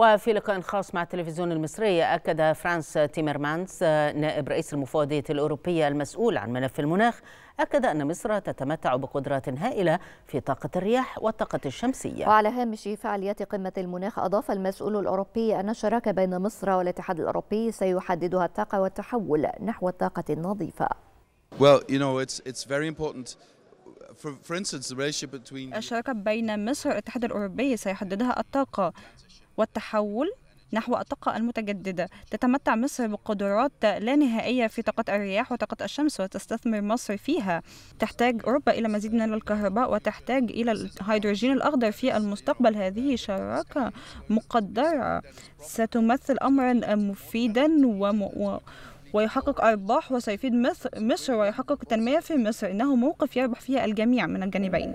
وفي لقاء خاص مع التلفزيون المصري أكد فرانس تيمرمانس آه، نائب رئيس المفوضية الأوروبية المسؤول عن ملف المناخ أكد أن مصر تتمتع بقدرات هائلة في طاقة الرياح والطاقة الشمسية وعلى هامش فعاليات قمة المناخ أضاف المسؤول الأوروبي أن الشراكة بين مصر والاتحاد الأوروبي سيحددها الطاقة والتحول نحو الطاقة النظيفة Well, you know, it's, it's very important الشراكة بين مصر والاتحاد الأوروبي سيحددها الطاقة والتحول نحو الطاقة المتجددة تتمتع مصر بقدرات لا نهائية في طاقة الرياح وطاقة الشمس وتستثمر مصر فيها تحتاج أوروبا إلى مزيد من الكهرباء وتحتاج إلى الهيدروجين الأخضر في المستقبل هذه شراكة مقدرة ستمثل أمرا مفيدا وم... و... ويحقق أرباح وسيفيد مصر ويحقق تنمية في مصر إنه موقف يربح فيه الجميع من الجانبين